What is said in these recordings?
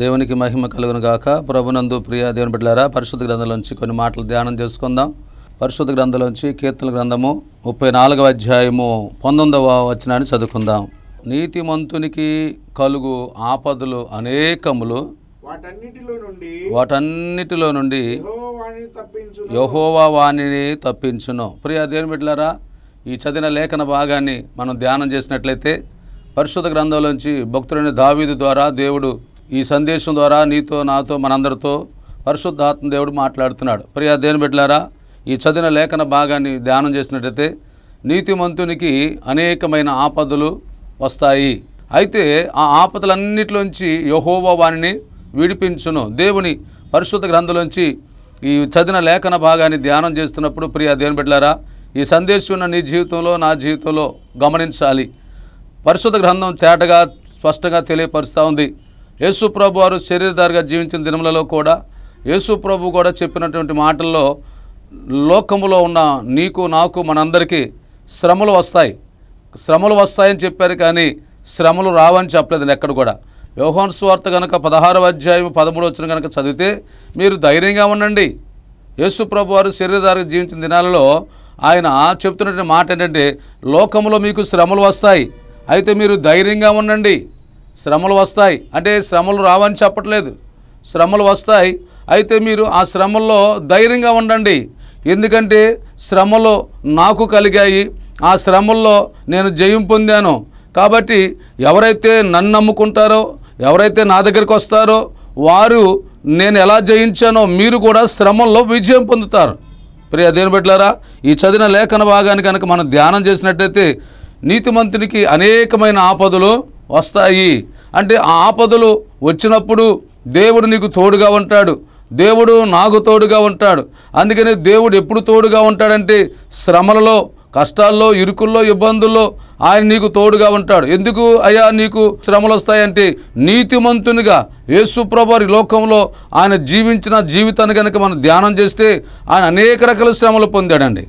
దేవునికి మహిమ కలుగును గాక ప్రభునందు ప్రియ దేవుని బిడ్డారా పరిశుద్ధ గ్రంథంలోంచి కొన్ని మాటలు ధ్యానం చేసుకుందాం పరిశుద్ధ గ్రంథంలోంచి కీర్తన గ్రంథము ముప్పై నాలుగవ అధ్యాయము పంతొమ్మిదవ వచనాన్ని చదువుకుందాం నీతిమంతునికి కలుగు ఆపదలు అనేకములు వాటన్నిటిలో నుండి యహోవా వాణిని తప్పించును ప్రియ దేవుని బిడ్డారా ఈ చదివిన లేఖన భాగాన్ని మనం ధ్యానం చేసినట్లయితే పరిశుద్ధ గ్రంథంలోంచి భక్తులని దావీదు ద్వారా దేవుడు ఈ సందేశం ద్వారా నీతో నాతో మనందరితో పరిశుద్ధాత్మ దేవుడు మాట్లాడుతున్నాడు ప్రియా దేని బిడ్డలారా ఈ చదివిన లేఖన భాగాన్ని ధ్యానం చేసినట్టయితే నీతిమంతునికి అనేకమైన ఆపదలు వస్తాయి అయితే ఆ ఆపదలన్నిటిలోంచి యహోవా వాణిని విడిపించును దేవుని పరిశుద్ధ గ్రంథంలోంచి ఈ చదివిన లేఖన భాగాన్ని ధ్యానం చేస్తున్నప్పుడు ప్రియా దేని బిడ్డలారా ఈ సందేశం నీ జీవితంలో నా జీవితంలో గమనించాలి పరిశుద్ధ గ్రంథం తేటగా స్పష్టంగా తెలియపరుస్తూ ఉంది ప్రభు వారు శరీరధారిగా జీవించిన దినములలో కూడా ప్రభు కూడా చెప్పినటువంటి మాటల్లో లోకములో ఉన్న నీకు నాకు మనందరికీ శ్రమలు వస్తాయి శ్రమలు వస్తాయని చెప్పారు కానీ శ్రమలు రావని చెప్పలేదు ఎక్కడ కూడా వ్యవహాన్ స్వార్త కనుక పదహారవ అధ్యాయం పదమూడు వచ్చిన కనుక చదివితే మీరు ధైర్యంగా ఉండండి యేసు ప్రభు వారు శరీరధారి జీవించిన దినాలలో ఆయన చెప్తున్నటువంటి మాట ఏంటంటే లోకంలో మీకు శ్రమలు వస్తాయి అయితే మీరు ధైర్యంగా ఉండండి శ్రమలు వస్తాయి అంటే శ్రమలు రావని చెప్పట్లేదు శ్రమలు వస్తాయి అయితే మీరు ఆ శ్రమల్లో ధైర్యంగా ఉండండి ఎందుకంటే శ్రమలు నాకు కలిగాయి ఆ శ్రమల్లో నేను జయం పొందాను కాబట్టి ఎవరైతే నన్ను నమ్ముకుంటారో ఎవరైతే నా దగ్గరికి వస్తారో వారు నేను ఎలా జయించానో మీరు కూడా శ్రమంలో విజయం పొందుతారు ప్రియ దేని పెట్టారా ఈ చదివిన లేఖన భాగాన్ని కనుక మనం ధ్యానం చేసినట్టయితే నీతి నీతిమంతునికి అనేకమైన ఆపదలు వస్తాయి అంటే ఆ ఆపదలు వచ్చినప్పుడు దేవుడు నీకు తోడుగా ఉంటాడు దేవుడు నాకు తోడుగా ఉంటాడు అందుకనే దేవుడు ఎప్పుడు తోడుగా ఉంటాడంటే శ్రమలలో కష్టాల్లో ఇరుకుల్లో ఇబ్బందుల్లో ఆయన నీకు తోడుగా ఉంటాడు ఎందుకు అయ్యా నీకు శ్రమలు వస్తాయంటే నీతిమంతునిగా యేసుప్రభారి లోకంలో ఆయన జీవించిన జీవితాన్ని కనుక మనం ధ్యానం చేస్తే ఆయన అనేక రకాల శ్రమలు పొందాడండి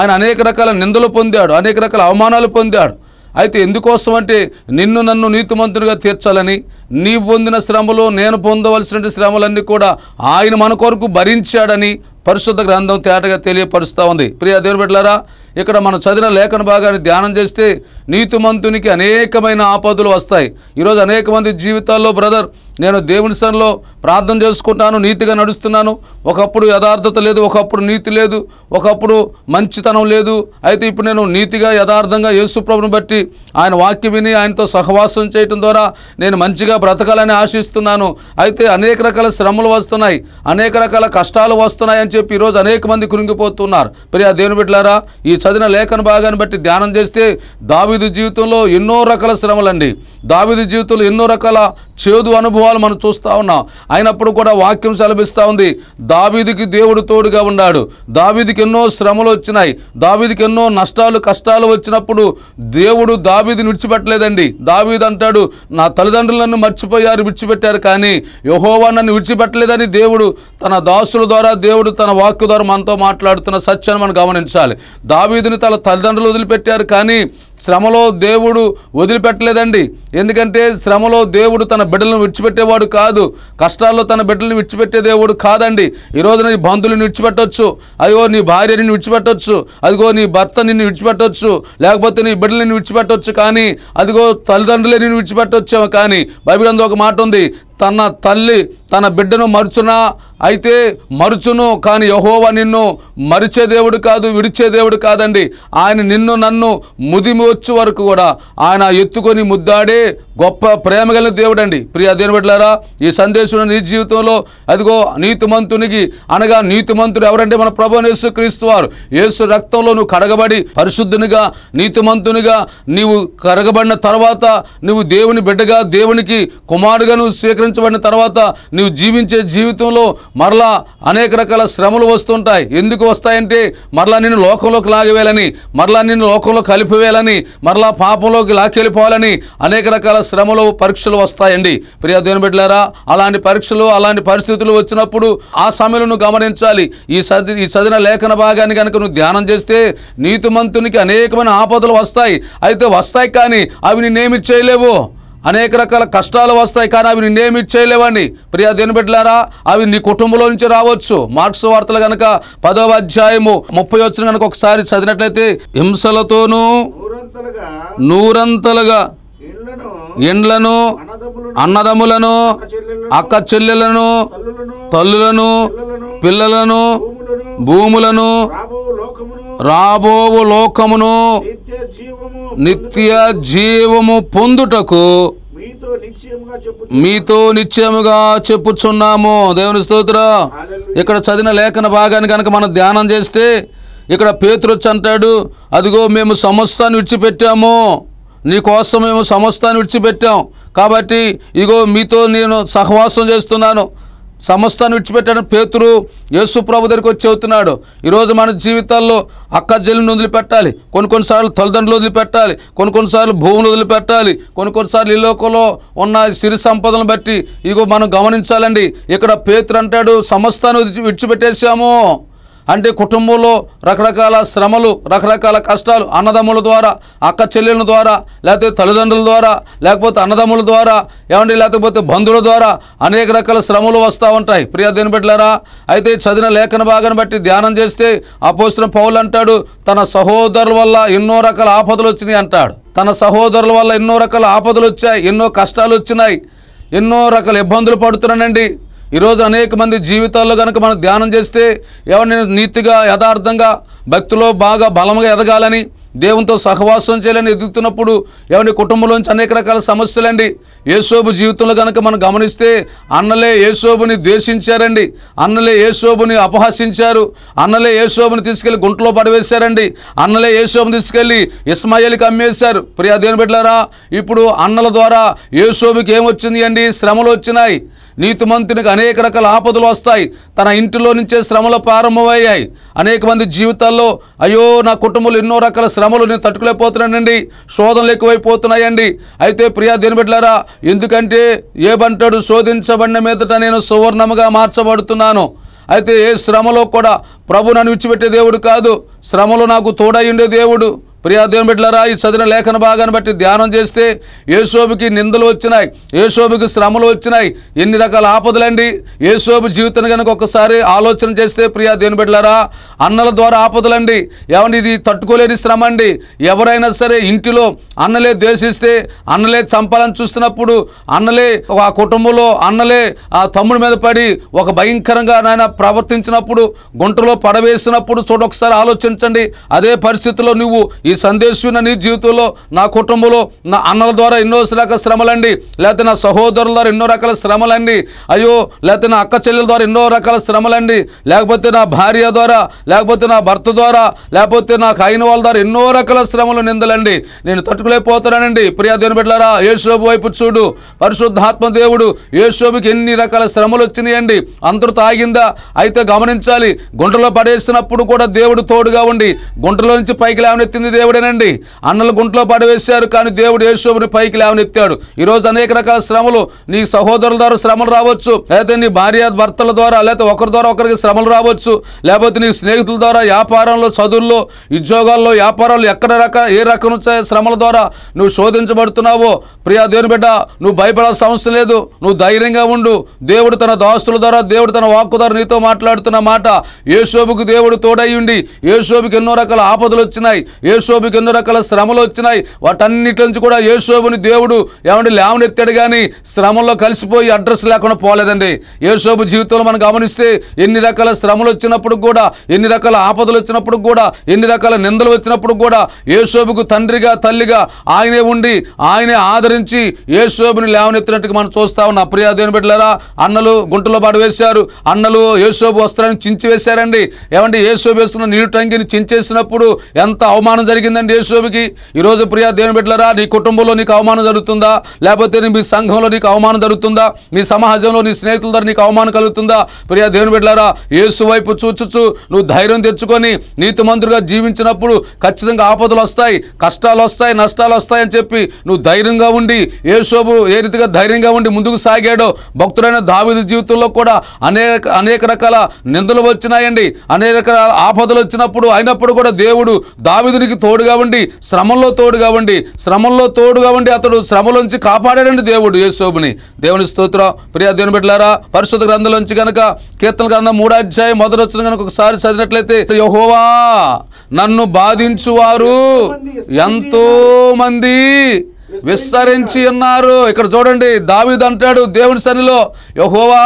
ఆయన అనేక రకాల నిందలు పొందాడు అనేక రకాల అవమానాలు పొందాడు అయితే ఎందుకోసం అంటే నిన్ను నన్ను నీతిమంతునిగా తీర్చాలని నీ పొందిన శ్రమలు నేను పొందవలసిన శ్రమలన్నీ కూడా ఆయన మన కొరకు భరించాడని పరిశుద్ధ గ్రంథం తేటగా తెలియపరుస్తూ ఉంది ప్రియా దేవుని బిడ్డలారా ఇక్కడ మనం చదివిన లేఖన భాగాన్ని ధ్యానం చేస్తే నీతిమంతునికి అనేకమైన ఆపదలు వస్తాయి ఈరోజు అనేక మంది జీవితాల్లో బ్రదర్ నేను దేవుని సరిలో ప్రార్థన చేసుకుంటాను నీతిగా నడుస్తున్నాను ఒకప్పుడు యథార్థత లేదు ఒకప్పుడు నీతి లేదు ఒకప్పుడు మంచితనం లేదు అయితే ఇప్పుడు నేను నీతిగా యథార్థంగా యేసుప్రభుని బట్టి ఆయన వాక్యం విని ఆయనతో సహవాసం చేయటం ద్వారా నేను మంచిగా బ్రతకాలని ఆశిస్తున్నాను అయితే అనేక రకాల శ్రమలు వస్తున్నాయి అనేక రకాల కష్టాలు వస్తున్నాయి అని చెప్పి ఈరోజు అనేక మంది కురింగిపోతున్నారు ప్రియా దేవుని బిడ్డారా ఈ చదివిన లేఖన భాగాన్ని బట్టి ధ్యానం చేస్తే దావిదు జీవితంలో ఎన్నో రకాల శ్రమలండి దావిదు జీవితంలో ఎన్నో రకాల చేదు అనుభవాలు మనం చూస్తూ ఉన్నాం అయినప్పుడు కూడా వాక్యం సెలభిస్తూ ఉంది దావిదికి దేవుడు తోడుగా ఉన్నాడు దావిదికి ఎన్నో శ్రమలు వచ్చినాయి దావిదికి ఎన్నో నష్టాలు కష్టాలు వచ్చినప్పుడు దేవుడు దావిది విడిచిపెట్టలేదండి దావిది అంటాడు నా తల్లిదండ్రులను మర్చిపోయారు విడిచిపెట్టారు కానీ యహోవా నన్ను విడిచిపెట్టలేదని దేవుడు తన దాసుల ద్వారా దేవుడు తన వాక్య ద్వారా మనతో మాట్లాడుతున్న సత్యాన్ని మనం గమనించాలి దావీదిని తన తల్లిదండ్రులు వదిలిపెట్టారు కానీ శ్రమలో దేవుడు వదిలిపెట్టలేదండి ఎందుకంటే శ్రమలో దేవుడు తన బిడ్డలను విడిచిపెట్టేవాడు కాదు కష్టాల్లో తన బిడ్డలను విడిచిపెట్టే దేవుడు కాదండి ఈరోజు నీ బంధువులు విడిచిపెట్టవచ్చు అదిగో నీ భార్య విడిచిపెట్టవచ్చు అదిగో నీ భర్త నిన్ను విడిచిపెట్టవచ్చు లేకపోతే నీ బిడ్డలు నిన్ను విడిచిపెట్టవచ్చు కానీ అదిగో తల్లిదండ్రులే నిన్ను విడిచిపెట్టవచ్చేమో కానీ బైబిల్ ఒక మాట ఉంది తన తల్లి తన బిడ్డను మరుచునా అయితే మరుచును కానీ యహోవ నిన్ను మరిచే దేవుడు కాదు విడిచే దేవుడు కాదండి ఆయన నిన్ను నన్ను వచ్చే వరకు కూడా ఆయన ఎత్తుకొని ముద్దాడే గొప్ప ప్రేమ కలిగిన దేవుడు అండి ప్రియ దేని పెట్టారా ఈ సందేశం నీ జీవితంలో అదిగో నీతిమంతునికి అనగా నీతిమంతుడు ఎవరంటే మన ప్రభు యేసు క్రీస్తు వారు యేసు రక్తంలో నువ్వు కడగబడి పరిశుద్ధునిగా నీతిమంతునిగా నీవు కడగబడిన తర్వాత నువ్వు దేవుని బిడ్డగా దేవునికి కుమారుడుగా నువ్వు స్వీకరించబడిన తర్వాత నువ్వు జీవించే జీవితంలో మరలా అనేక రకాల శ్రమలు వస్తుంటాయి ఎందుకు వస్తాయంటే మరలా నిన్ను లోకంలోకి లాగవేయాలని మరలా నిన్ను లోకంలో కలిపివేయాలని మరలా పాపంలోకి లాక్కెళ్ళిపోవాలని అనేక రకాల శ్రమలు పరీక్షలు వస్తాయండి ప్రియా దేవుని అలాంటి పరీక్షలు అలాంటి పరిస్థితులు వచ్చినప్పుడు ఆ సమయంలో గమనించాలి ఈ చదివి ఈ చదివిన లేఖన భాగాన్ని కనుక నువ్వు ధ్యానం చేస్తే నీతిమంతునికి అనేకమైన ఆపదలు వస్తాయి అయితే వస్తాయి కానీ అవి నిన్నేమి చేయలేవు అనేక రకాల కష్టాలు వస్తాయి కానీ అవి నిన్నేమి చేయలేవండి ప్రియా దేని బిడ్డలారా అవి నీ కుటుంబంలో నుంచి రావచ్చు మార్క్స్ వార్తలు కనుక పదవ అధ్యాయము ముప్పై వచ్చిన కనుక ఒకసారి చదివినట్లయితే హింసలతోనూ నూరంతలుగా ఇండ్లను అన్నదమ్ములను అక్క చెల్లెలను తల్లులను పిల్లలను భూములను రాబోవు లోకమును నిత్య జీవము పొందుటకు మీతో నిశ్చయముగా చెప్పుచున్నాము దేవుని స్తోత్ర ఇక్కడ చదివిన లేఖన భాగాన్ని కనుక మనం ధ్యానం చేస్తే ఇక్కడ పేతురొచ్చి అంటాడు అదిగో మేము సమస్తాన్ని విడిచిపెట్టాము నీకోసం మేము సమస్తాన్ని విడిచిపెట్టాం కాబట్టి ఇగో మీతో నేను సహవాసం చేస్తున్నాను సమస్తాన్ని విడిచిపెట్టాను పేతురు యేసు ప్రభు దగ్గరికి వచ్చి అవుతున్నాడు ఈరోజు మన జీవితాల్లో అక్క జల్లిని వదిలిపెట్టాలి కొన్ని కొన్నిసార్లు తల్లిదండ్రులు వదిలిపెట్టాలి కొన్ని కొన్నిసార్లు భూములు వదిలిపెట్టాలి కొన్ని కొన్నిసార్లు ఈ లోకంలో ఉన్న సిరి సంపదలను బట్టి ఇగో మనం గమనించాలండి ఇక్కడ పేతురు అంటాడు సమస్తాన్ని విడిచిపెట్టేశాము అంటే కుటుంబంలో రకరకాల శ్రమలు రకరకాల కష్టాలు అన్నదమ్ముల ద్వారా అక్క చెల్లెల ద్వారా లేకపోతే తల్లిదండ్రుల ద్వారా లేకపోతే అన్నదమ్ముల ద్వారా ఏమంటే లేకపోతే బంధువుల ద్వారా అనేక రకాల శ్రమలు వస్తూ ఉంటాయి ప్రియ దేని అయితే చదివిన లేఖన భాగాన్ని బట్టి ధ్యానం చేస్తే అపోసిన పౌలు అంటాడు తన సహోదరుల వల్ల ఎన్నో రకాల ఆపదలు వచ్చినాయి అంటాడు తన సహోదరుల వల్ల ఎన్నో రకాల ఆపదలు వచ్చాయి ఎన్నో కష్టాలు వచ్చినాయి ఎన్నో రకాల ఇబ్బందులు పడుతున్నానండి ఈరోజు అనేక మంది జీవితాల్లో కనుక మనం ధ్యానం చేస్తే ఎవరిని నీతిగా యథార్థంగా భక్తిలో బాగా బలంగా ఎదగాలని దేవునితో సహవాసం చేయాలని ఎదుగుతున్నప్పుడు ఎవరి కుటుంబంలోంచి అనేక రకాల సమస్యలండి ఏసోబు జీవితంలో కనుక మనం గమనిస్తే అన్నలే ఏసోబుని ద్వేషించారండి అన్నలే ఏసోబుని అపహసించారు అన్నలే ఏసోబుని తీసుకెళ్లి గుంటలో పడవేశారండి అన్నలే ఏసోబుని తీసుకెళ్లి ఇస్మాయిల్కి అమ్మేశారు ప్రియా దేని పెట్టారా ఇప్పుడు అన్నల ద్వారా ఏసోబుకి ఏమొచ్చింది అండి శ్రమలు వచ్చినాయి నీతి మంత్రునికి అనేక రకాల ఆపదలు వస్తాయి తన ఇంటిలో నుంచే శ్రమలు ప్రారంభమయ్యాయి అనేక మంది జీవితాల్లో అయ్యో నా కుటుంబంలో ఎన్నో రకాల శ్రమలు నేను తట్టుకోలేకపోతున్నానండి శోధనలు ఎక్కువైపోతున్నాయండి అయితే ప్రియా దేని పెట్టారా ఎందుకంటే ఏమంటాడు శోధించబడిన మీదట నేను సువర్ణముగా మార్చబడుతున్నాను అయితే ఏ శ్రమలో కూడా ప్రభు నన్ను విడిచిపెట్టే దేవుడు కాదు శ్రమలో నాకు తోడయ్యుండే దేవుడు ప్రియా దేవుని ఈ చదివిన లేఖన భాగాన్ని బట్టి ధ్యానం చేస్తే ఏసోబుకి నిందలు వచ్చినాయి ఏసోబుకి శ్రమలు వచ్చినాయి ఎన్ని రకాల ఆపదలండి ఏసోబు జీవితాన్ని కనుక ఒకసారి ఆలోచన చేస్తే ప్రియా దేవుని అన్నల ద్వారా ఆపదలండి ఏమండి ఇది తట్టుకోలేని శ్రమ అండి ఎవరైనా సరే ఇంటిలో అన్నలే ద్వేషిస్తే అన్నలే చంపాలని చూస్తున్నప్పుడు అన్నలే ఆ కుటుంబంలో అన్నలే ఆ తమ్ముడి మీద పడి ఒక భయంకరంగా నాయన ప్రవర్తించినప్పుడు గుంటలో పడవేసినప్పుడు చూడొకసారి ఆలోచించండి అదే పరిస్థితిలో నువ్వు ఈ ఈ సందేశం నీ జీవితంలో నా కుటుంబంలో నా అన్నల ద్వారా ఎన్నో రకాల శ్రమలండి లేకపోతే నా సహోదరుల ద్వారా ఎన్నో రకాల శ్రమలండి అయ్యో లేకపోతే నా అక్క చెల్లెల ద్వారా ఎన్నో రకాల శ్రమలండి లేకపోతే నా భార్య ద్వారా లేకపోతే నా భర్త ద్వారా లేకపోతే నాకు అయిన వాళ్ళ ద్వారా ఎన్నో రకాల శ్రమలు నిందలండి నేను తట్టుకోలేకపోతున్నానండి ప్రియాదేని బిడ్డలారా యేషోబు వైపు చూడు పరిశుద్ధాత్మ దేవుడు యేషోబుకి ఎన్ని రకాల శ్రమలు వచ్చినాయండి అందరూ తాగిందా అయితే గమనించాలి గుంటలో పడేసినప్పుడు కూడా దేవుడు తోడుగా ఉండి గుంటలో నుంచి పైకి లేవనెత్తింది దేవుడేనండి అన్నల గుంట్లో పడవేశారు కానీ దేవుడు యేసుని పైకి లేవనెత్తాడు ఈరోజు అనేక రకాల శ్రమలు నీ సహోదరుల ద్వారా శ్రమలు రావచ్చు లేకపోతే నీ భార్య భర్తల ద్వారా లేకపోతే ఒకరి ద్వారా ఒకరికి శ్రమలు రావచ్చు లేకపోతే నీ స్నేహితుల ద్వారా వ్యాపారంలో చదువుల్లో ఉద్యోగాల్లో వ్యాపారాలు ఎక్కడ రక ఏ రకం శ్రమల ద్వారా నువ్వు శోధించబడుతున్నావో ప్రియా దేవుని బిడ్డ నువ్వు భయపడాల్సిన అవసరం లేదు నువ్వు ధైర్యంగా ఉండు దేవుడు తన దాస్తుల ద్వారా దేవుడు తన వాక్కు ద్వారా నీతో మాట్లాడుతున్న మాట ఏషోబుకు దేవుడు తోడై ఉండి ఎన్నో రకాల ఆపదలు వచ్చినాయి ఏషో యేషోబుకి ఎన్నో రకాల శ్రమలు వచ్చినాయి వాటన్నిటి నుంచి కూడా యేషోబుని దేవుడు ఏమంటే లేవనెత్తాడు కానీ శ్రమంలో కలిసిపోయి అడ్రస్ లేకుండా పోలేదండి ఏషోబు జీవితంలో మనం గమనిస్తే ఎన్ని రకాల శ్రమలు వచ్చినప్పుడు కూడా ఎన్ని రకాల ఆపదలు వచ్చినప్పుడు కూడా ఎన్ని రకాల నిందలు వచ్చినప్పుడు కూడా యేషోబుకు తండ్రిగా తల్లిగా ఆయనే ఉండి ఆయనే ఆదరించి యేషోబుని లేవనెత్తినట్టుగా మనం చూస్తా ఉన్నాం అప్రియాదేని బిడ్డలారా అన్నలు గుంటలో పాటు వేశారు అన్నలు ఏషోబు వస్త్రాన్ని చించి వేశారండి ఏమంటే యేషోబు వేస్తున్న నీరు టంగిని చించేసినప్పుడు ఎంత అవమానం జరిగింది జరిగిందండి యేసుకి ఈరోజు ప్రియా దేవుని బిడ్డలరా నీ కుటుంబంలో నీకు అవమానం జరుగుతుందా లేకపోతే మీ సంఘంలో నీకు అవమానం జరుగుతుందా మీ సమాజంలో నీ స్నేహితుల ద్వారా నీకు అవమానం కలుగుతుందా ప్రియా దేవుని బిడ్డలరా యేసు వైపు చూచుచు నువ్వు ధైర్యం తెచ్చుకొని మంత్రులుగా జీవించినప్పుడు ఖచ్చితంగా ఆపదలు వస్తాయి కష్టాలు వస్తాయి నష్టాలు వస్తాయని చెప్పి నువ్వు ధైర్యంగా ఉండి యేసోబు ఏ రీతిగా ధైర్యంగా ఉండి ముందుకు సాగాడో భక్తుడైన దావిధ జీవితంలో కూడా అనేక అనేక రకాల నిందలు వచ్చినాయండి అనేక రకాల ఆపదలు వచ్చినప్పుడు అయినప్పుడు కూడా దేవుడు దావిదునికి తోడుగా ఉండి శ్రమంలో తోడుగా ఉండి శ్రమంలో తోడుగా ఉండి అతడు శ్రమలోంచి కాపాడాడండి దేవుడు యేసోబుని దేవుని స్తోత్రం ప్రియా దేవుని బిడ్డలారా పరిశుద్ధ గ్రంథంలోంచి కనుక కీర్తన గ్రంథం మూడాధ్యాయం వచ్చిన కనుక ఒకసారి చదివినట్లయితే యహోవా నన్ను బాధించువారు ఎంతో మంది విస్తరించి ఉన్నారు ఇక్కడ చూడండి దావిద్ అంటాడు దేవుని సనిలో యహోవా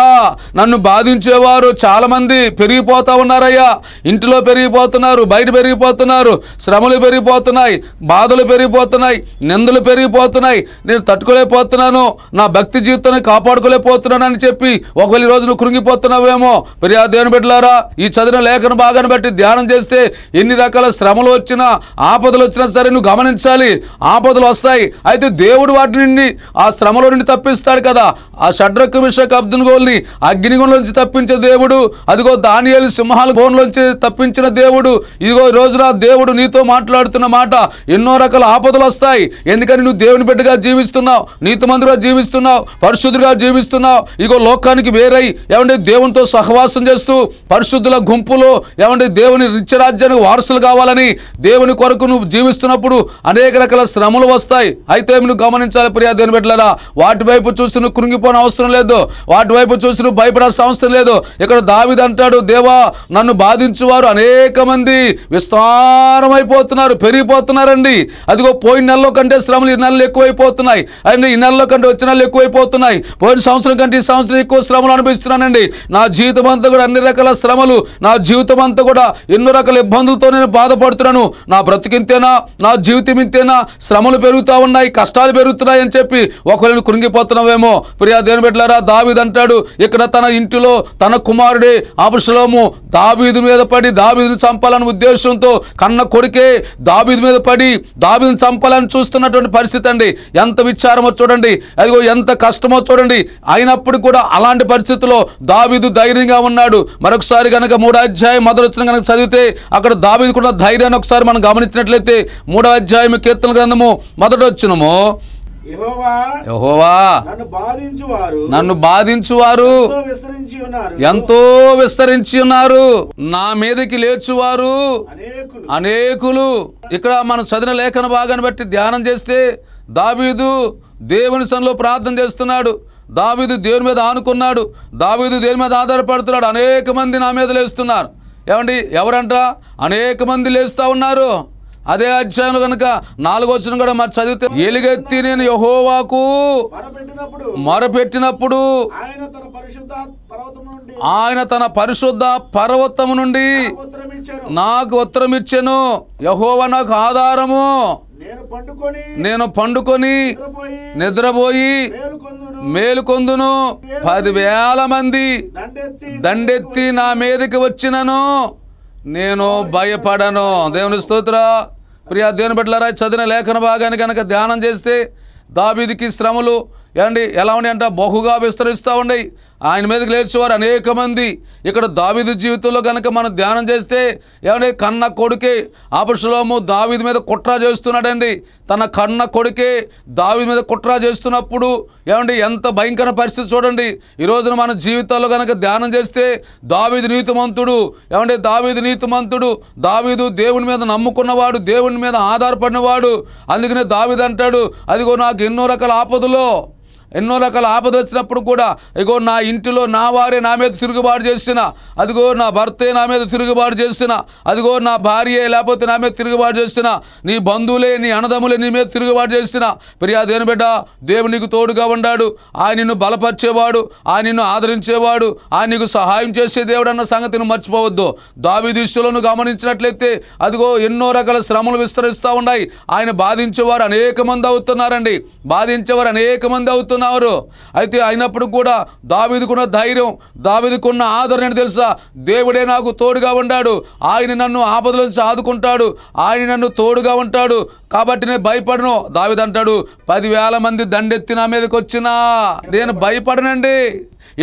నన్ను బాధించేవారు చాలామంది పెరిగిపోతూ ఉన్నారయ్యా ఇంటిలో పెరిగిపోతున్నారు బయట పెరిగిపోతున్నారు శ్రమలు పెరిగిపోతున్నాయి బాధలు పెరిగిపోతున్నాయి నిందలు పెరిగిపోతున్నాయి నేను తట్టుకోలేకపోతున్నాను నా భక్తి జీవితాన్ని కాపాడుకోలేకపోతున్నాను అని చెప్పి ఒకవేళ రోజు నువ్వు కృంగిపోతున్నావేమో ప్రియా దేవుని బిడ్డలారా ఈ చదివిన లేఖను భాగాన్ని బట్టి ధ్యానం చేస్తే ఎన్ని రకాల శ్రమలు వచ్చినా ఆపదలు వచ్చినా సరే నువ్వు గమనించాలి ఆపదలు వస్తాయి అయితే దేవుడు వాటి నుండి ఆ శ్రమలో నుండి తప్పిస్తాడు కదా ఆ షడ్రకు మిషక్ అబ్దుల్ గోల్ని నుంచి తప్పించే దేవుడు అదిగో దానియాలు సింహాల గోన్లోంచి తప్పించిన దేవుడు ఇదిగో రోజున దేవుడు నీతో మాట్లాడుతున్న మాట ఎన్నో రకాల ఆపదలు వస్తాయి ఎందుకని నువ్వు దేవుని బిడ్డగా జీవిస్తున్నావు మందుగా జీవిస్తున్నావు పరిశుద్ధుగా జీవిస్తున్నావు ఇగో లోకానికి వేరై ఏమంటే దేవునితో సహవాసం చేస్తూ పరిశుద్ధుల గుంపులో ఏమంటే దేవుని రిచ్చరాజ్యానికి వారసులు కావాలని దేవుని కొరకు నువ్వు జీవిస్తున్నప్పుడు అనేక రకాల శ్రమలు వస్తాయి అయితే టైంలు గమనించాలి ప్రియా దేని వాటి వైపు చూసి నువ్వు కృంగిపోని అవసరం లేదు వాటి వైపు చూసి నువ్వు భయపడాల్సిన అవసరం లేదు ఇక్కడ దావిది అంటాడు దేవా నన్ను బాధించేవారు అనేక మంది విస్తారమైపోతున్నారు పెరిగిపోతున్నారండి అదిగో పోయిన నెలలో కంటే శ్రమలు ఈ నెలలు ఎక్కువైపోతున్నాయి అండి ఈ నెలలో కంటే వచ్చిన నెలలు ఎక్కువైపోతున్నాయి పోయిన సంవత్సరం కంటే ఈ సంవత్సరం ఎక్కువ శ్రమలు అనుభవిస్తున్నానండి నా జీవితం అంతా కూడా అన్ని రకాల శ్రమలు నా జీవితం అంతా కూడా ఎన్నో రకాల ఇబ్బందులతో నేను బాధపడుతున్నాను నా బ్రతికింతేనా నా జీవితం ఇంతేనా శ్రమలు పెరుగుతూ ఉన్నాయి కష్టాలు పెరుగుతున్నాయని చెప్పి ఒకరిని కృంగిపోతున్నావేమో ప్రియా దేని పెట్టారా దావీద్ అంటాడు ఇక్కడ తన ఇంటిలో తన కుమారుడే అపశలోము దావీది మీద పడి దావీదిని చంపాలని ఉద్దేశంతో కన్న కొడుకే దావీది మీద పడి దావీదిని చంపాలని చూస్తున్నటువంటి పరిస్థితి అండి ఎంత విచారమో చూడండి అదిగో ఎంత కష్టమో చూడండి అయినప్పుడు కూడా అలాంటి పరిస్థితుల్లో దావీదు ధైర్యంగా ఉన్నాడు మరొకసారి కనుక మూడో అధ్యాయం మొదలొచ్చిన కనుక చదివితే అక్కడ దావీదు కూడా ధైర్యాన్ని ఒకసారి మనం గమనించినట్లయితే మూడో అధ్యాయం కీర్తన గ్రంథము మొదట వచ్చిన మనము నన్ను బాధించువారు ఎంతో విస్తరించి ఉన్నారు నా మీదకి లేచువారు అనేకులు ఇక్కడ మనం చదివిన లేఖన భాగాన్ని బట్టి ధ్యానం చేస్తే దావీదు దేవుని సన్లో ప్రార్థన చేస్తున్నాడు దావీదు దేవుని మీద ఆనుకున్నాడు దావీదు దేని మీద ఆధారపడుతున్నాడు అనేక మంది నా మీద లేస్తున్నారు ఏమండి ఎవరంట అనేక మంది లేస్తూ ఉన్నారు అదే అధ్యాయంలో కనుక నాలుగో వచ్చిన కూడా మరి చదివితే ఎలుగెత్తి నేను యహోవాకు మొరపెట్టినప్పుడు ఆయన తన పరిశుద్ధ పర్వతము నుండి నాకు ఉత్తరం ఇచ్చాను యహోవ నాకు ఆధారము నేను పండుకొని నిద్రపోయి మేలుకొందును పదివేల మంది దండెత్తి నా మీదకి వచ్చినను నేను భయపడను దేవుని స్తోత్ర ప్రియా దేవుని బిడ్డలరా చదివిన లేఖన భాగాన్ని కనుక ధ్యానం చేస్తే దాబీదికి శ్రమలు ఏమండి ఎలా ఉన్నాయంటే బహుగా విస్తరిస్తూ ఉన్నాయి ఆయన మీదకి లేచేవారు అనేక మంది ఇక్కడ దావీదు జీవితంలో కనుక మనం ధ్యానం చేస్తే ఏమంటే కన్న కొడుకే ఆపశలోము దావిది మీద కుట్ర చేస్తున్నాడండి తన కన్న కొడుకే దావిది మీద కుట్ర చేస్తున్నప్పుడు ఏమండి ఎంత భయంకర పరిస్థితి చూడండి ఈరోజున మన జీవితాల్లో కనుక ధ్యానం చేస్తే దావిది నీతిమంతుడు ఏమంటే దావిది నీతిమంతుడు దావిదు దేవుని మీద నమ్ముకున్నవాడు దేవుని మీద ఆధారపడినవాడు అందుకనే దావీదు అంటాడు అదిగో నాకు ఎన్నో రకాల ఆపదలో ఎన్నో రకాల ఆపద వచ్చినప్పుడు కూడా ఇగో నా ఇంటిలో నా వారే నా మీద తిరుగుబాటు చేసిన అదిగో నా భర్తే నా మీద తిరుగుబాటు చేసిన అదిగో నా భార్య లేకపోతే నా మీద తిరుగుబాటు చేసిన నీ బంధువులే నీ అన్నదమ్ములే నీ మీద తిరుగుబాటు చేసిన ఫిర్యాదు ఏను బిడ్డ దేవునికి తోడుగా ఉన్నాడు ఆయన నిన్ను బలపరిచేవాడు ఆయన నిన్ను ఆదరించేవాడు ఆయన నీకు సహాయం చేసే దేవుడు అన్న సంగతిని మర్చిపోవద్దు దావి దిశలను గమనించినట్లయితే అదిగో ఎన్నో రకాల శ్రమలు విస్తరిస్తూ ఉన్నాయి ఆయన బాధించేవారు అనేక మంది అవుతున్నారండి బాధించేవారు అనేక మంది అవుతున్నారు చేస్తున్నారు అయితే అయినప్పుడు కూడా దావిదికున్న ధైర్యం దావిదికున్న ఆదరణ తెలుసా దేవుడే నాకు తోడుగా ఉండాడు ఆయన నన్ను ఆపదల నుంచి ఆదుకుంటాడు ఆయన నన్ను తోడుగా ఉంటాడు కాబట్టి నేను భయపడను దావిదంటాడు పదివేల మంది దండెత్తి నా మీదకి వచ్చినా నేను భయపడనండి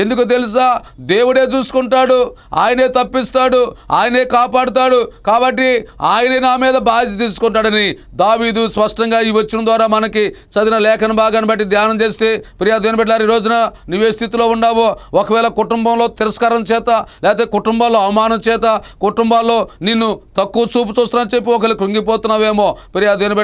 ఎందుకు తెలుసా దేవుడే చూసుకుంటాడు ఆయనే తప్పిస్తాడు ఆయనే కాపాడుతాడు కాబట్టి ఆయనే నా మీద బాధ్యత తీసుకుంటాడని దావీదు స్పష్టంగా ఈ వచ్చిన ద్వారా మనకి చదివిన లేఖన భాగాన్ని బట్టి ధ్యానం చేస్తే ప్రియా దేని ఈ రోజున నువ్వే స్థితిలో ఉన్నావో ఒకవేళ కుటుంబంలో తిరస్కారం చేత లేకపోతే కుటుంబాల్లో అవమానం చేత కుటుంబాల్లో నిన్ను తక్కువ చూపు చూస్తున్నా చెప్పి ఒకరు కృంగిపోతున్నావేమో ప్రియా దేని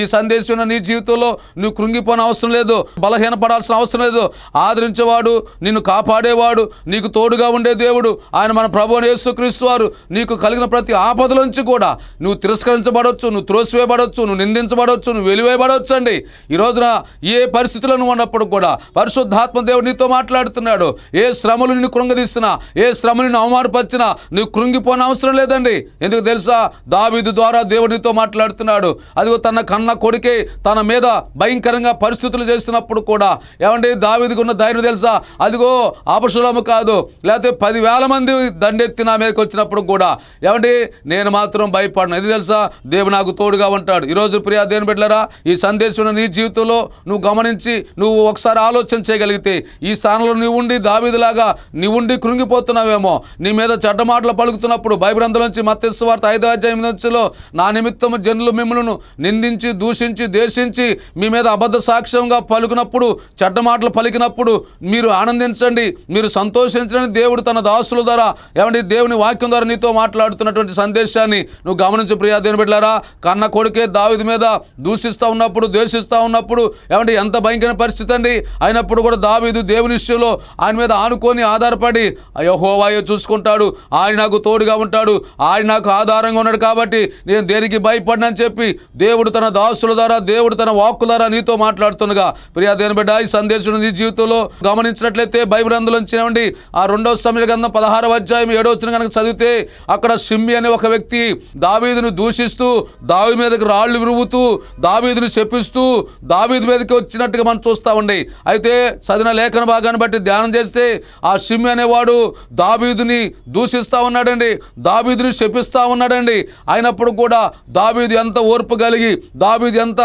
ఈ సందేశం నీ జీవితంలో నువ్వు కృంగిపోని అవసరం లేదు బలహీనపడాల్సిన అవసరం లేదు ఆదరించేవాడు నిన్ను కాపాడేవాడు నీకు తోడుగా ఉండే దేవుడు ఆయన మన ప్రభు యేసుక్రీస్తు వారు నీకు కలిగిన ప్రతి ఆపదల నుంచి కూడా నువ్వు తిరస్కరించబడవచ్చు నువ్వు త్రోసివేయబడవచ్చు నువ్వు నిందించబడవచ్చు నువ్వు వెలివేయబడవచ్చు అండి ఈ రోజున ఏ పరిస్థితులను ఉన్నప్పుడు కూడా పరిశుద్ధాత్మ దేవుడు నీతో మాట్లాడుతున్నాడు ఏ శ్రమలు నిన్ను కృంగదీస్తున్నా ఏ శ్రమలు నిన్ను అవమానపరిచినా నువ్వు కృంగిపోన అవసరం లేదండి ఎందుకు తెలుసా దావీదు ద్వారా దేవుడితో మాట్లాడుతున్నాడు అదిగో తన కన్న కొడుకే తన మీద భయంకరంగా పరిస్థితులు చేస్తున్నప్పుడు కూడా ఏమండి దావిదికి ఉన్న ధైర్యం తెలుసా అదిగో ఎలాగో అపశులము కాదు లేకపోతే పదివేల మంది దండెత్తి నా మీదకి వచ్చినప్పుడు కూడా ఏమండి నేను మాత్రం భయపడను ఇది తెలుసా దేవుడు నాకు తోడుగా ఉంటాడు ఈరోజు ప్రియా దేని బిడ్డలరా ఈ సందేశం నీ జీవితంలో నువ్వు గమనించి నువ్వు ఒకసారి ఆలోచన చేయగలిగితే ఈ స్థానంలో నువ్వు ఉండి దావిదిలాగా నీవు ఉండి కృంగిపోతున్నావేమో నీ మీద చెడ్డమాటలు పలుకుతున్నప్పుడు భయభ్రంథులోంచి మత్స్సు వార్త ఐదో అధ్యాయం నుంచిలో నా నిమిత్తం జనులు మిమ్మల్ని నిందించి దూషించి దేశించి మీ మీద అబద్ధ సాక్ష్యంగా చెడ్డ చెడ్డమాటలు పలికినప్పుడు మీరు ఆనందించ సంతోషించండి మీరు సంతోషించండి దేవుడు తన దాసుల ద్వారా ఏమంటే దేవుని వాక్యం ద్వారా నీతో మాట్లాడుతున్నటువంటి సందేశాన్ని నువ్వు గమనించి ప్రియా దేని పెట్టారా కన్న కొడుకే దావిది మీద దూషిస్తూ ఉన్నప్పుడు ద్వేషిస్తూ ఉన్నప్పుడు ఏమంటే ఎంత భయంకర పరిస్థితి అండి అయినప్పుడు కూడా దావిదు దేవుని విషయంలో ఆయన మీద ఆనుకొని ఆధారపడి హోవాయో చూసుకుంటాడు ఆయన నాకు తోడుగా ఉంటాడు ఆయన నాకు ఆధారంగా ఉన్నాడు కాబట్టి నేను దేనికి భయపడినని చెప్పి దేవుడు తన దాసుల ద్వారా దేవుడు తన వాక్కు ద్వారా నీతో మాట్లాడుతుండగా ప్రియా దేని బిడ్డ ఈ సందేశం నీ జీవితంలో గమనించినట్లయితే బైబిల్ వచ్చినవండి ఆ రెండవ సమయ గ్రంథం పదహారవ అధ్యాయం ఏడవ కనుక చదివితే అక్కడ షిమ్మి అనే ఒక వ్యక్తి దావీదును దూషిస్తూ దావి మీదకి రాళ్ళు విరుగుతూ దావీదును శపిస్తూ దావీది మీదకి వచ్చినట్టుగా మనం చూస్తామండి అయితే చదివిన లేఖన భాగాన్ని బట్టి ధ్యానం చేస్తే ఆ షిమ్మి అనేవాడు దావీదుని దూషిస్తూ ఉన్నాడండి దావీదుని చెప్పిస్తూ ఉన్నాడండి అయినప్పుడు కూడా దావీది ఎంత ఓర్పు కలిగి దావీది ఎంత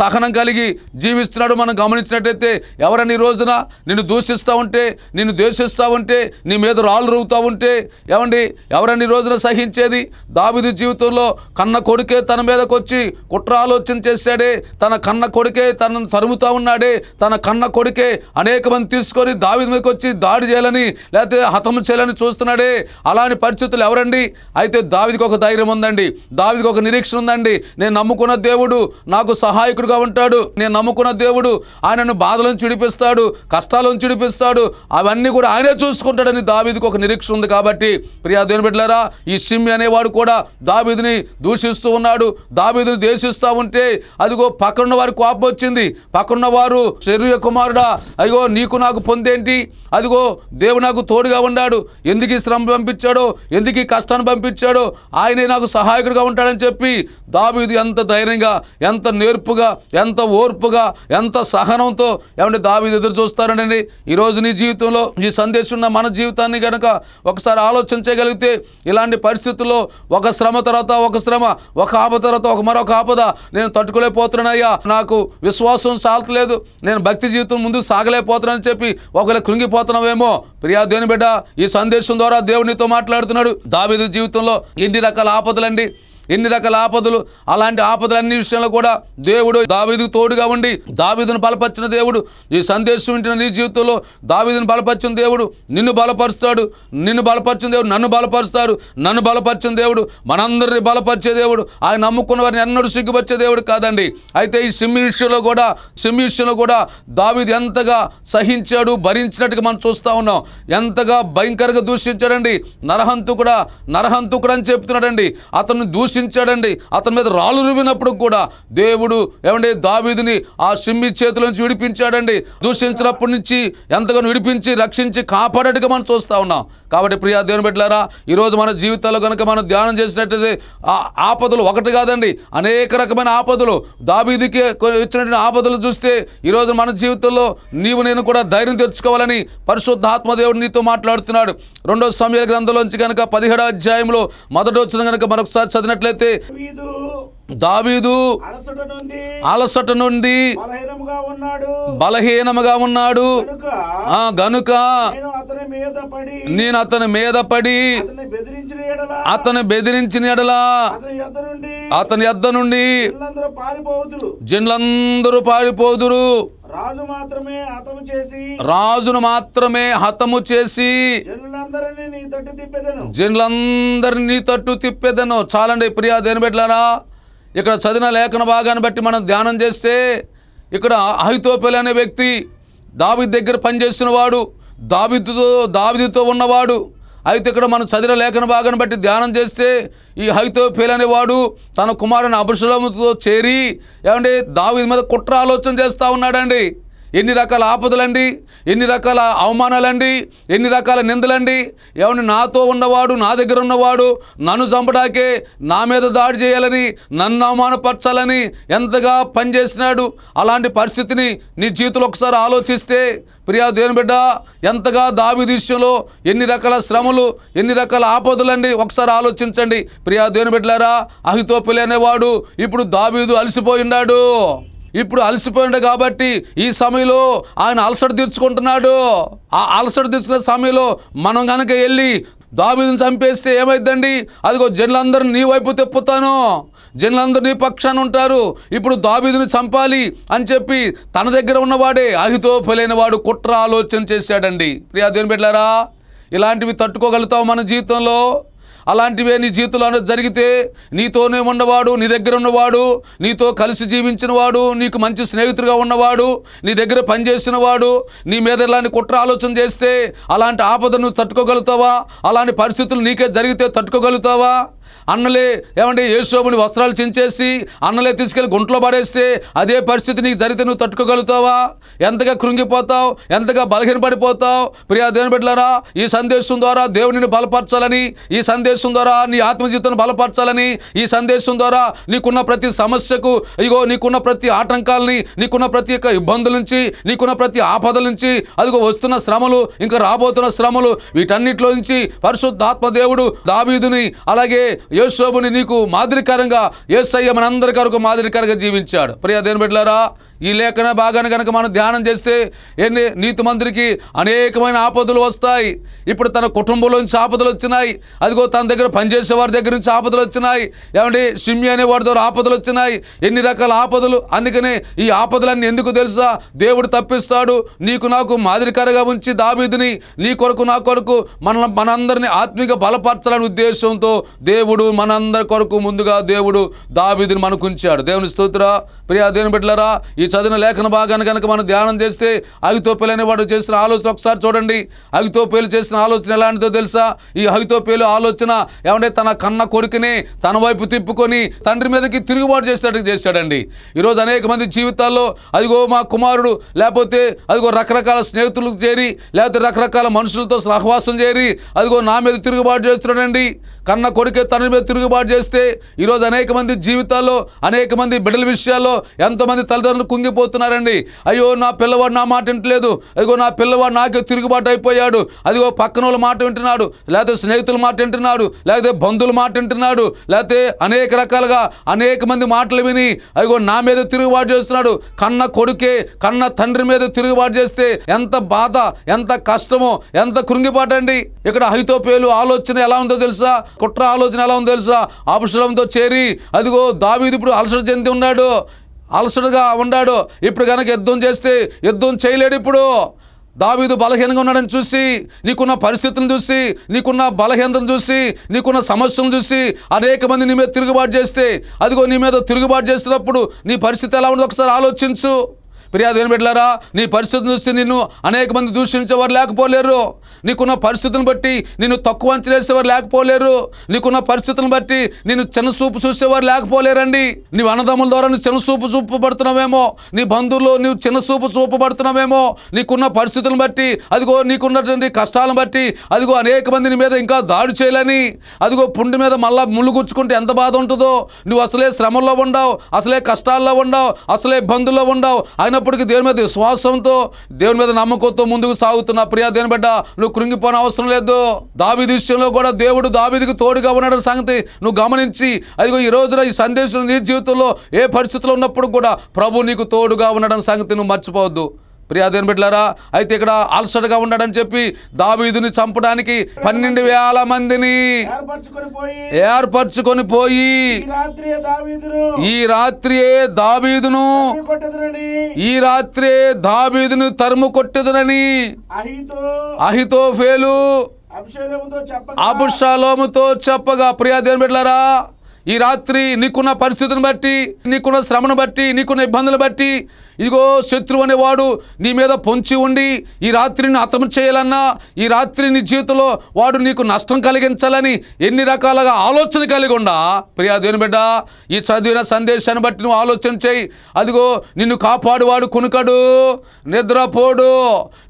సహనం కలిగి జీవిస్తున్నాడు మనం గమనించినట్టయితే ఎవరైనా ఈ రోజున నిన్ను దూషిస్తూ ఉంటే ఉంటే నిన్ను ద్వేషిస్తూ ఉంటే నీ మీద రాళ్ళు రుగుతూ ఉంటే ఏమండి ఎవరన్ని రోజున సహించేది దావిదు జీవితంలో కన్న కొడుకే తన మీదకు వచ్చి కుట్ర ఆలోచన చేశాడే తన కన్న కొడుకే తనను తరుముతూ ఉన్నాడే తన కన్న కొడుకే అనేక మంది తీసుకొని దావిది మీదకి వచ్చి దాడి చేయాలని లేకపోతే హతం చేయాలని చూస్తున్నాడే అలాంటి పరిస్థితులు ఎవరండి అయితే దావిదికి ఒక ధైర్యం ఉందండి దావిదికి ఒక నిరీక్షణ ఉందండి నేను నమ్ముకున్న దేవుడు నాకు సహాయకుడిగా ఉంటాడు నేను నమ్ముకున్న దేవుడు ఆయనను బాధలను చిడిపిస్తాడు కష్టాలను చిడిపిస్తాడు అవన్నీ కూడా ఆయనే చూసుకుంటాడని దావీదికి ఒక నిరీక్ష ఉంది కాబట్టి ప్రియా దేని బిడ్డలారా ఈ సిమ్మి అనేవాడు కూడా దావీదిని దూషిస్తూ ఉన్నాడు దావీదిని ద్వేషిస్తూ ఉంటే అదిగో పక్కనున్న వారి కోపం వచ్చింది పక్కనున్న వారు శరీర కుమారుడా అయ్యో నీకు నాకు పొందేంటి అదిగో దేవుడు నాకు తోడుగా ఉన్నాడు ఎందుకు ఈ శ్రమ పంపించాడో ఎందుకు ఈ కష్టాన్ని పంపించాడో ఆయనే నాకు సహాయకుడిగా ఉంటాడని చెప్పి దావీదు ఎంత ధైర్యంగా ఎంత నేర్పుగా ఎంత ఓర్పుగా ఎంత సహనంతో ఏమంటే దావీదు ఎదురు చూస్తారండి ఈరోజు నీ జీవితంలో ఈ సందేశం ఉన్న మన జీవితాన్ని కనుక ఒకసారి ఆలోచించగలిగితే ఇలాంటి పరిస్థితుల్లో ఒక శ్రమ తర్వాత ఒక శ్రమ ఒక ఆప తర్వాత ఒక మరొక ఆపద నేను తట్టుకోలేకపోతున్నానయ్యా నాకు విశ్వాసం సాల్తలేదు నేను భక్తి జీవితం ముందుకు సాగలేకపోతున్నానని చెప్పి ఒకవేళ కృంగిపో మర్చిపోతున్నావేమో ప్రియా దేని బిడ్డ ఈ సందేశం ద్వారా దేవునితో మాట్లాడుతున్నాడు దావేది జీవితంలో ఎన్ని రకాల ఆపదలండి ఎన్ని రకాల ఆపదలు అలాంటి ఆపదలు అన్ని విషయంలో కూడా దేవుడు దావీదుకు తోడుగా ఉండి దావీదును బలపరిచిన దేవుడు ఈ సందేశం వింటున్న నీ జీవితంలో దావీదును బలపరిచిన దేవుడు నిన్ను బలపరుస్తాడు నిన్ను బలపరిచిన దేవుడు నన్ను బలపరుస్తాడు నన్ను బలపరిచిన దేవుడు మనందరినీ బలపరిచే దేవుడు ఆయన నమ్ముకున్న వారిని ఎన్నడు సిగ్గుపరిచే దేవుడు కాదండి అయితే ఈ సిమ్మి విషయంలో కూడా సిమ్మి విషయంలో కూడా దావీదు ఎంతగా సహించాడు భరించినట్టుగా మనం చూస్తూ ఉన్నాం ఎంతగా భయంకరంగా దూషించాడండి నరహంతు కూడా నరహంతు కూడా అని చెప్తున్నాడండి అతను దూషి దూషించాడండి అతని మీద రాళ్ళు రువినప్పుడు కూడా దేవుడు ఏమండి దావీదిని ఆ చేతుల చేతిలోంచి విడిపించాడండి దూషించినప్పటి నుంచి ఎంతగానో విడిపించి రక్షించి కాపాడేట్టుగా మనం చూస్తూ ఉన్నాం కాబట్టి ప్రియా దేవుని పెట్టారా ఈరోజు మన జీవితాల్లో కనుక మనం ధ్యానం చేసినట్టయితే ఆ ఆపదలు ఒకటి కాదండి అనేక రకమైన ఆపదలు దాబీదికి వచ్చినటువంటి ఆపదలు చూస్తే ఈరోజు మన జీవితంలో నీవు నేను కూడా ధైర్యం తెచ్చుకోవాలని ఆత్మదేవుడు నీతో మాట్లాడుతున్నాడు రెండో సమయ గ్రంథంలోంచి కనుక పదిహేడో అధ్యాయంలో మొదటి వచ్చిన కనుక మరొకసారి చదివినట్టు చూసినట్లయితే దావీదు అలసట నుండి బలహీనముగా ఉన్నాడు ఆ గనుక నేను అతని మీద పడి అతను బెదిరించిన ఎడలా అతని ఎద్ద నుండి జన్లందరూ పారిపోదురు రాజు మాత్రమే హతము చేసి రాజును మాత్రమే హతము చేసి జనులందరినీ నీ తట్టు తిప్పేదను చాలండి ప్రియా దేని పెట్టలారా ఇక్కడ చదివిన లేఖన భాగాన్ని బట్టి మనం ధ్యానం చేస్తే ఇక్కడ అహితోపెల్ అనే వ్యక్తి దావి దగ్గర పనిచేసిన వాడు దావితో దావిదితో ఉన్నవాడు అయితే ఇక్కడ మనం చదివిన లేఖన భాగాన్ని బట్టి ధ్యానం చేస్తే ఈ హైతోఫేల్ అనేవాడు తన కుమారుని అభిషేకంతో చేరి ఏమంటే దావి మీద కుట్ర ఆలోచన చేస్తూ ఉన్నాడండి ఎన్ని రకాల ఆపదలండి ఎన్ని రకాల అవమానాలండి ఎన్ని రకాల నిందలండి ఎవరిని నాతో ఉన్నవాడు నా దగ్గర ఉన్నవాడు నన్ను చంపడాకే నా మీద దాడి చేయాలని నన్ను అవమానపరచాలని ఎంతగా పనిచేసినాడు అలాంటి పరిస్థితిని నీ జీవితంలో ఒకసారి ఆలోచిస్తే ప్రియా దేవుని బిడ్డ ఎంతగా దావి విషయంలో ఎన్ని రకాల శ్రమలు ఎన్ని రకాల ఆపదలండి ఒకసారి ఆలోచించండి ప్రియా దేవుని బిడ్డలారా అహితోపిలి అనేవాడు ఇప్పుడు దావీదు ఉన్నాడు ఇప్పుడు అలసిపోయాడు కాబట్టి ఈ సమయంలో ఆయన అలసట తీర్చుకుంటున్నాడు ఆ అలసట తీర్చుకునే సమయంలో మనం కనుక వెళ్ళి దావీదుని చంపేస్తే ఏమైందండి అదిగో జనులందరూ నీ వైపు తిప్పుతాను జనులందరూ నీ పక్షాన ఉంటారు ఇప్పుడు దావీదుని చంపాలి అని చెప్పి తన దగ్గర ఉన్నవాడే ఫలైన వాడు కుట్ర ఆలోచన చేశాడండి ప్రియా దేని పెట్టారా ఇలాంటివి తట్టుకోగలుగుతాం మన జీవితంలో అలాంటివే నీ జీవితంలో జరిగితే నీతోనే ఉన్నవాడు నీ దగ్గర ఉన్నవాడు నీతో కలిసి జీవించిన వాడు నీకు మంచి స్నేహితుడిగా ఉన్నవాడు నీ దగ్గర పనిచేసిన వాడు నీ మీద ఇలాంటి కుట్ర ఆలోచన చేస్తే అలాంటి ఆపదను తట్టుకోగలుగుతావా అలాంటి పరిస్థితులు నీకే జరిగితే తట్టుకోగలుగుతావా అన్నలే ఏమంటే యేసోబుని వస్త్రాలు చించేసి అన్నలే తీసుకెళ్ళి గుంట్లో పడేస్తే అదే పరిస్థితి నీకు జరిగితే నువ్వు తట్టుకోగలుగుతావా ఎంతగా కృంగిపోతావు ఎంతగా బలహీనపడిపోతావు ప్రియా దేవుని బిడ్డలారా ఈ సందేశం ద్వారా దేవుని బలపరచాలని ఈ సందేశం ద్వారా నీ ఆత్మజీవితం బలపరచాలని ఈ సందేశం ద్వారా నీకున్న ప్రతి సమస్యకు ఇగో నీకున్న ప్రతి ఆటంకాలని నీకున్న ప్రతి యొక్క ఇబ్బందుల నుంచి నీకున్న ప్రతి ఆపదల నుంచి అదిగో వస్తున్న శ్రమలు ఇంకా రాబోతున్న శ్రమలు వీటన్నిటిలో నుంచి పరిశుద్ధాత్మ దేవుడు దావీదుని అలాగే యోశోబుని నీకు మాదిరికరంగా ఏసయ్య మనందరి కొరకు మాదిరికరంగా జీవించాడు ప్రియా దేని బిడ్డలారా ఈ లేఖన భాగాన్ని కనుక మనం ధ్యానం చేస్తే ఎన్ని నీతి మంత్రికి అనేకమైన ఆపదలు వస్తాయి ఇప్పుడు తన కుటుంబంలో నుంచి ఆపదలు వచ్చినాయి అదిగో తన దగ్గర పనిచేసే వారి దగ్గర నుంచి ఆపదలు వచ్చినాయి ఏమంటే సిమ్మి అనే వాడి ద్వారా ఆపదలు వచ్చినాయి ఎన్ని రకాల ఆపదలు అందుకనే ఈ ఆపదలన్నీ ఎందుకు తెలుసా దేవుడు తప్పిస్తాడు నీకు నాకు మాదిరికరగా ఉంచి దాబీదిని నీ కొరకు నా కొరకు మన మనందరిని ఆత్మీయ బలపరచాలనే ఉద్దేశంతో దేవుడు మనందరి కొరకు ముందుగా దేవుడు దాబీదిని మనకుంచాడు దేవుని స్తోత్ర ప్రియా దేవుని బిడ్డలరా ఈ చదివిన లేఖన భాగాన్ని కనుక మనం ధ్యానం చేస్తే అగితోపేలు వాడు చేసిన ఆలోచన ఒకసారి చూడండి అగితోపేలు చేసిన ఆలోచన ఎలాంటిదో తెలుసా ఈ అగితోపేలు ఆలోచన ఏమంటే తన కన్న కొడుకుని తన వైపు తిప్పుకొని తండ్రి మీదకి తిరుగుబాటు చేసినట్టు చేశాడండి ఈరోజు అనేక మంది జీవితాల్లో అదిగో మా కుమారుడు లేకపోతే అదిగో రకరకాల స్నేహితులకు చేరి లేకపోతే రకరకాల మనుషులతో సహవాసం చేరి అదిగో నా మీద తిరుగుబాటు చేస్తున్నాడండి కన్న కొడుకే తండ్రి మీద తిరుగుబాటు చేస్తే ఈరోజు అనేక మంది జీవితాల్లో అనేక మంది బిడ్డల విషయాల్లో ఎంతోమంది తల్లిదండ్రులు కృంగిపోతున్నారండి అయ్యో నా పిల్లవాడు నా మాట వింటలేదు అదిగో నా పిల్లవాడు నాకే తిరుగుబాటు అయిపోయాడు అదిగో పక్కన వాళ్ళు మాట వింటున్నాడు లేకపోతే స్నేహితుల మాట వింటున్నాడు లేకపోతే బంధువుల మాట వింటున్నాడు లేకపోతే అనేక రకాలుగా అనేక మంది మాటలు విని అదిగో నా మీద తిరుగుబాటు చేస్తున్నాడు కన్న కొడుకే కన్న తండ్రి మీద తిరుగుబాటు చేస్తే ఎంత బాధ ఎంత కష్టమో ఎంత కృంగిపాటండి ఇక్కడ హైతో పేలు ఆలోచన ఎలా ఉందో తెలుసా కుట్ర ఆలోచన ఎలా ఉందో తెలుసా అవసరంతో చేరి అదిగో దావీది ఇప్పుడు అలసట చెంది ఉన్నాడు అలసడుగా ఉన్నాడు ఇప్పుడు కనుక యుద్ధం చేస్తే యుద్ధం చేయలేడు ఇప్పుడు దావీదు బలహీనంగా ఉన్నాడని చూసి నీకున్న పరిస్థితులను చూసి నీకున్న బలహీనతను చూసి నీకున్న సమస్యలను చూసి అనేక మంది నీ మీద తిరుగుబాటు చేస్తే అదిగో నీ మీద తిరుగుబాటు చేసినప్పుడు నీ పరిస్థితి ఎలా ఉండదు ఒకసారి ఆలోచించు ఫిర్యాదు ఏం నీ పరిస్థితిని చూసి నిన్ను అనేక మంది దూషించేవారు లేకపోలేరు నీకున్న పరిస్థితిని బట్టి నిన్ను తక్కువ అంచనేసేవారు లేకపోలేరు నీకున్న పరిస్థితిని బట్టి నిన్ను చిన్నసూపు చూసేవారు లేకపోలేరండి నీ అన్నదమ్ముల ద్వారా నువ్వు చిన్నసూపు చూపబడుతున్నావేమో నీ బంధువులు నువ్వు చిన్నసూపు చూపబడుతున్నావేమో నీకున్న పరిస్థితులను బట్టి అదిగో నీకున్నటువంటి కష్టాలను బట్టి అదిగో అనేక మంది నీ మీద ఇంకా దాడి చేయాలని అదిగో పుండి మీద మళ్ళా ముళ్ళుగుచ్చుకుంటే ఎంత బాధ ఉంటుందో నువ్వు అసలే శ్రమల్లో ఉండవు అసలే కష్టాల్లో ఉండవు అసలే ఇబ్బందుల్లో ఉండవు ఆయన ఎప్పటికీ దేవుని మీద విశ్వాసంతో దేవుని మీద నమ్మకంతో ముందుకు సాగుతున్న ప్రియా దేని బిడ్డ నువ్వు కృంగిపోని అవసరం లేదు దావిది విషయంలో కూడా దేవుడు దావిదికి తోడుగా ఉన్నాడు సంగతి నువ్వు గమనించి అదిగో ఈ రోజున ఈ సందేశం నీ జీవితంలో ఏ పరిస్థితిలో ఉన్నప్పుడు కూడా ప్రభు నీకు తోడుగా ఉన్నాడని సంగతి నువ్వు మర్చిపోవద్దు ప్రియాదేని పెట్టారా అయితే ఇక్కడ అలసటగా ఉండడని చెప్పి దావీదుని చంపడానికి పన్నెండు వేల మందిని ఏర్పరచుకొని పోయి ఈ రాత్రియే దావీదును ఈ రాత్రే దావీదును తరుము కొట్టెదునని అహితో ఫేలు అబుషాలోముతో చెప్పగా ప్రియా దేని బిడ్డలారా ఈ రాత్రి నీకున్న పరిస్థితిని బట్టి నీకున్న శ్రమను బట్టి నీకున్న ఇబ్బందులు బట్టి ఇదిగో శత్రువు అనేవాడు నీ మీద పొంచి ఉండి ఈ రాత్రిని అతము చేయాలన్నా ఈ రాత్రి నీ జీవితంలో వాడు నీకు నష్టం కలిగించాలని ఎన్ని రకాలుగా ఆలోచన కలిగి ఉండా ప్రియా బిడ్డ ఈ చదివిన సందేశాన్ని బట్టి నువ్వు ఆలోచన చేయి అదిగో నిన్ను కాపాడేవాడు కొనుకడు నిద్రపోడు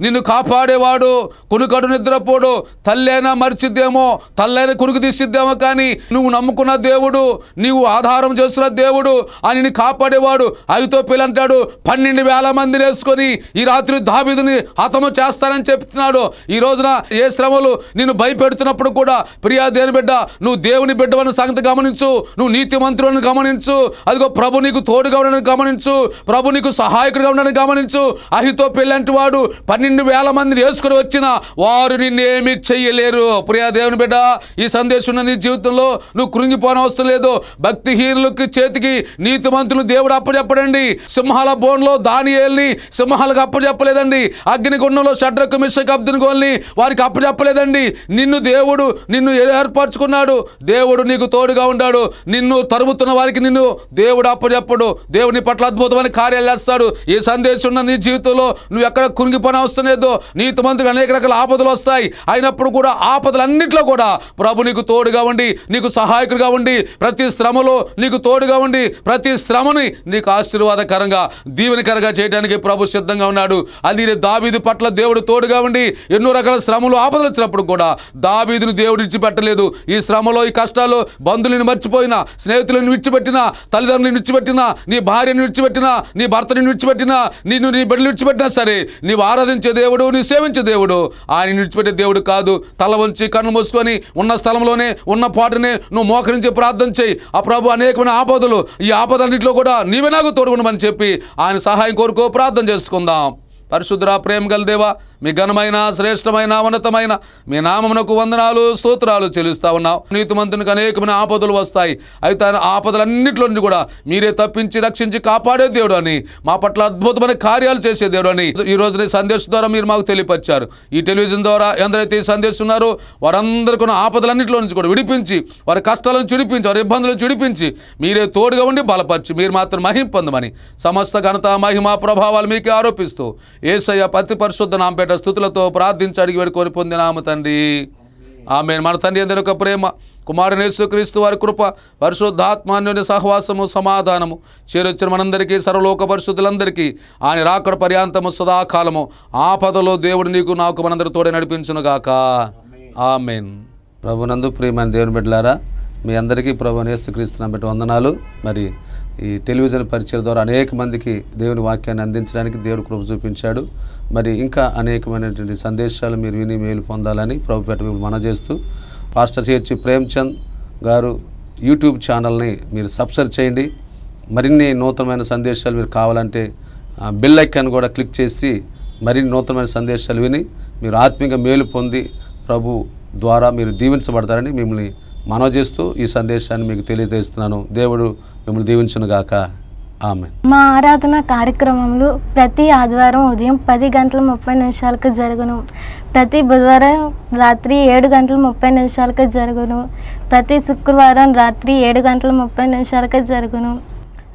నిన్ను కాపాడేవాడు కొనుకడు నిద్రపోడు తల్లైనా మరిచిద్దేమో తల్లైనా కునుకు తీసిద్దేమో కానీ నువ్వు నమ్ముకున్న దేవుడు దేవుడు నీవు ఆధారం చేస్తున్న దేవుడు ఆయనని కాపాడేవాడు అవితో పిల్లంటాడు పన్నెండు వేల మందిని వేసుకొని ఈ రాత్రి దాబిదుని హతము చేస్తానని చెప్తున్నాడు ఈ రోజున ఏ శ్రమలు నేను భయపెడుతున్నప్పుడు కూడా ప్రియా దేని బిడ్డ నువ్వు దేవుని బిడ్డవని సంగతి గమనించు నువ్వు నీతి మంత్రులను గమనించు అదిగో ప్రభు నీకు తోడుగా ఉండడానికి గమనించు ప్రభు నీకు సహాయకుడుగా ఉండడానికి గమనించు అహితో పెళ్ళంటి వాడు పన్నెండు వేల మందిని వేసుకొని వచ్చిన వారు నిన్నేమి చెయ్యలేరు ప్రియా దేవుని బిడ్డ ఈ సందేశం నీ జీవితంలో నువ్వు కృంగిపోనవసరం లేదో భక్తిహీనులకి చేతికి నీతిమంతులు దేవుడు అప్పచెప్పడండి సింహాల బోన్లో దానియేల్ని సింహాలకు అప్పచెప్పలేదండి అగ్నిగుండంలో షడ్రకు మిషక్ అబ్దునిగోల్ని వారికి అప్పచెప్పలేదండి నిన్ను దేవుడు నిన్ను ఏర్పరచుకున్నాడు దేవుడు నీకు తోడుగా ఉన్నాడు నిన్ను తరుముతున్న వారికి నిన్ను దేవుడు అప్పచెప్పడు దేవుని పట్ల అద్భుతమైన కార్యాలు చేస్తాడు ఈ సందేశం ఉన్న నీ జీవితంలో నువ్వు ఎక్కడ పని అవసరం లేదో నీతిమంతులు అనేక రకాల ఆపదలు వస్తాయి అయినప్పుడు కూడా ఆపదలన్నింటిలో కూడా ప్రభు నీకు తోడుగా ఉండి నీకు సహాయకుడిగా ఉండి ప్రతి శ్రమలో నీకు తోడుగా ఉండి ప్రతి శ్రమని నీకు ఆశీర్వాదకరంగా దీవెనకరంగా చేయడానికి ప్రభు సిద్ధంగా ఉన్నాడు అది దావీదు పట్ల దేవుడు తోడుగా ఉండి ఎన్నో రకాల శ్రమలు ఆపదలు వచ్చినప్పుడు కూడా దావీదును దేవుడు విడిచిపెట్టలేదు ఈ శ్రమలో ఈ కష్టాలు బంధువులను మర్చిపోయినా స్నేహితులను విడిచిపెట్టినా తల్లిదండ్రులను విడిచిపెట్టినా నీ భార్యను విడిచిపెట్టినా నీ భర్తని విడిచిపెట్టినా నిన్ను నీ బిడ్డలు విడిచిపెట్టినా సరే నీవు ఆరాధించే దేవుడు నీ సేవించే దేవుడు ఆయన విడిచిపెట్టే దేవుడు కాదు తల వంచి కన్ను మూసుకొని ఉన్న స్థలంలోనే ఉన్న పాటనే నువ్వు మోకరించి ప్రార్థన చేయి ఆ ప్రభు అనేకమైన ఆపదలు ఈ ఆపదలన్నింటిలో కూడా నీవే నాకు తోడుగునమని చెప్పి ఆయన సహాయం కోరుకో ప్రార్థన చేసుకుందాం పరిశుద్ధ ప్రేమ గలదేవా మీ ఘనమైన శ్రేష్టమైన ఉన్నతమైన మీ నామమునకు వందనాలు స్తోత్రాలు చెల్లిస్తా ఉన్నావు నీతిమంతునికి అనేకమైన ఆపదలు వస్తాయి అయితే ఆపదలన్నింటిలో కూడా మీరే తప్పించి రక్షించి కాపాడే దేవుడు అని మా పట్ల అద్భుతమైన కార్యాలు చేసే దేవుడు అని ఈ రోజు సందేశం ద్వారా మీరు మాకు తెలియపరిచారు ఈ టెలివిజన్ ద్వారా ఎందరైతే ఈ సందేశం ఉన్నారో వారందరికీ ఆపదలన్నింటిలో నుంచి కూడా విడిపించి వారి కష్టాలను చుడిపించి వారి ఇబ్బందులను చుడిపించి మీరే తోడుగా ఉండి బలపరిచి మీరు మాత్రం మహిం పొందమని సమస్త ఘనత మహిమ ప్రభావాలు మీకే ఆరోపిస్తూ ఏసయ్య పతి పరిశుద్ధ నాంపేట పాట స్థుతులతో ప్రార్థించి అడిగి వేడుకొని పొందినాము తండ్రి ఆమె మన తండ్రి అందరి ప్రేమ కుమారునేసు క్రీస్తు వారి కృప పరిశుద్ధాత్మాన్యుని సహవాసము సమాధానము చేరొచ్చిన మనందరికీ సర్వలోక పరిశుద్ధులందరికీ ఆయన రాకడ పర్యాంతము సదాకాలము ఆపదలో దేవుడు నీకు నాకు మనందరి తోడే నడిపించునుగాక ఆమెన్ ప్రభునందు ప్రియమైన దేవుని బిడ్డలారా మీ అందరికీ ప్రభు క్రీస్తు నా బిడ్డ వందనాలు మరి ఈ టెలివిజన్ పరిచయం ద్వారా అనేక మందికి దేవుని వాక్యాన్ని అందించడానికి దేవుడు కృప చూపించాడు మరి ఇంకా అనేకమైనటువంటి సందేశాలు మీరు విని మేలు పొందాలని ప్రభుపేట మన మనజేస్తూ పాస్టర్ చేర్చి ప్రేమ్చంద్ గారు యూట్యూబ్ ఛానల్ని మీరు సబ్స్క్రైబ్ చేయండి మరిన్ని నూతనమైన సందేశాలు మీరు కావాలంటే బిల్ ఐకాన్ కూడా క్లిక్ చేసి మరిన్ని నూతనమైన సందేశాలు విని మీరు ఆత్మీయంగా మేలు పొంది ప్రభు ద్వారా మీరు దీవించబడతారని మిమ్మల్ని మనోజిస్తూ చేస్తూ ఈ సందేశాన్ని మీకు తెలియజేస్తున్నాను దేవుడు మిమ్మల్ని దీవించునుగాక ఆమె మా ఆరాధన కార్యక్రమంలో ప్రతి ఆదివారం ఉదయం పది గంటల ముప్పై నిమిషాలకు జరుగును ప్రతి బుధవారం రాత్రి ఏడు గంటల ముప్పై నిమిషాలకు జరుగును ప్రతి శుక్రవారం రాత్రి ఏడు గంటల ముప్పై నిమిషాలకు జరుగును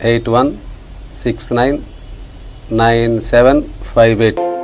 eight one six nine nine seven five eight.